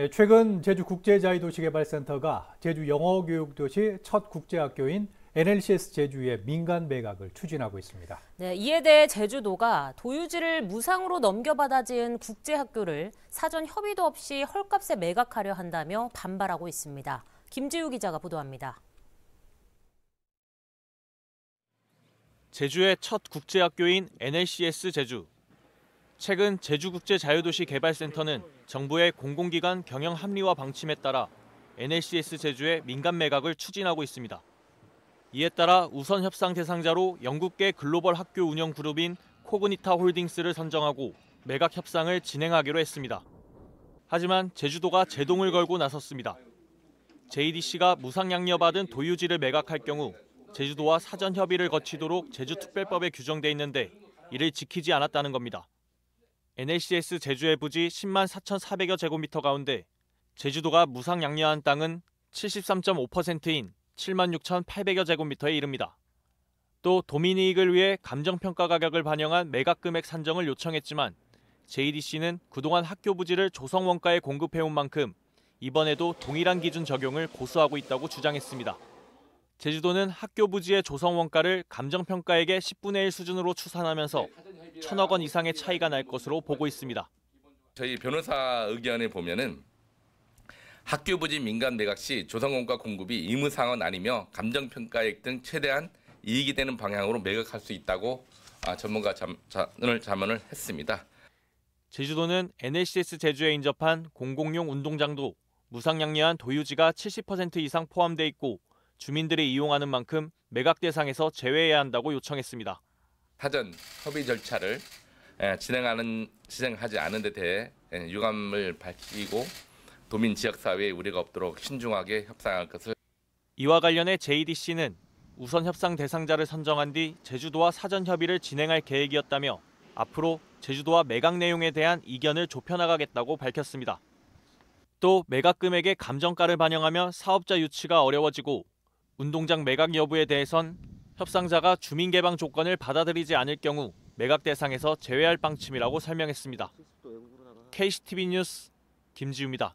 예, 최근 제주 국제자유도시개발센터가 제주 영어교육도시 첫 국제학교인 NLCS 제주의 민간 매각을 추진하고 있습니다. 네, 이에 대해 제주도가 도유지를 무상으로 넘겨받아 지은 국제학교를 사전 협의도 없이 헐값에 매각하려 한다며 반발하고 있습니다. 김지우 기자가 보도합니다. 제주의 첫 국제학교인 NLCS 제주. 최근 제주국제자유도시개발센터는 정부의 공공기관 경영 합리화 방침에 따라 NLCS 제주의 민간 매각을 추진하고 있습니다. 이에 따라 우선 협상 대상자로 영국계 글로벌 학교 운영 그룹인 코그니타 홀딩스를 선정하고 매각 협상을 진행하기로 했습니다. 하지만 제주도가 제동을 걸고 나섰습니다. JDC가 무상 양려받은 도유지를 매각할 경우 제주도와 사전 협의를 거치도록 제주특별법에 규정돼 있는데 이를 지키지 않았다는 겁니다. NACS 제주의 부지 10만 4,400여 제곱미터 가운데 제주도가 무상 양려한 땅은 73.5%인 7만 6,800여 제곱미터에 이릅니다. 또 도민이익을 위해 감정평가 가격을 반영한 매각금액 산정을 요청했지만 JDC는 그동안 학교 부지를 조성원가에 공급해온 만큼 이번에도 동일한 기준 적용을 고수하고 있다고 주장했습니다. 제주도는 학교 부지의 조성원가를 감정평가액의 10분의 1 수준으로 추산하면서 천억 원 이상의 차이가 날 것으로 보고 있습니다. 저희 변호사 의견에 보면은 학교부지 민간 매각 시 조성원가 공급이 의무 상은 아니며 감정 평가액 등 최대한 이익이 되는 방향으로 매각할 수 있다고 아, 전문가 자문을 자문을 했습니다. 제주도는 NLCS 제주에 인접한 공공용 운동장도 무상양리한 도유지가 70% 이상 포함돼 있고 주민들이 이용하는 만큼 매각 대상에서 제외해야 한다고 요청했습니다. 사전 협의 절차를 예, 진행하는 진행하지 않은 데 대해 예, 유감을 밝히고 도민 지역 사회에 우려가 없도록 신중하게 협상할 것을 이와 관련해 JDC는 우선 협상 대상자를 선정한 뒤 제주도와 사전 협의를 진행할 계획이었다며 앞으로 제주도와 매각 내용에 대한 이견을 좁혀 나가겠다고 밝혔습니다. 또 매각 금액의 감정가를 반영하며 사업자 유치가 어려워지고 운동장 매각 여부에 대해선 협상자가 주민 개방 조건을 받아들이지 않을 경우 매각 대상에서 제외할 방침이라고 설명했습니다. KCTV 뉴스 김지우입니다.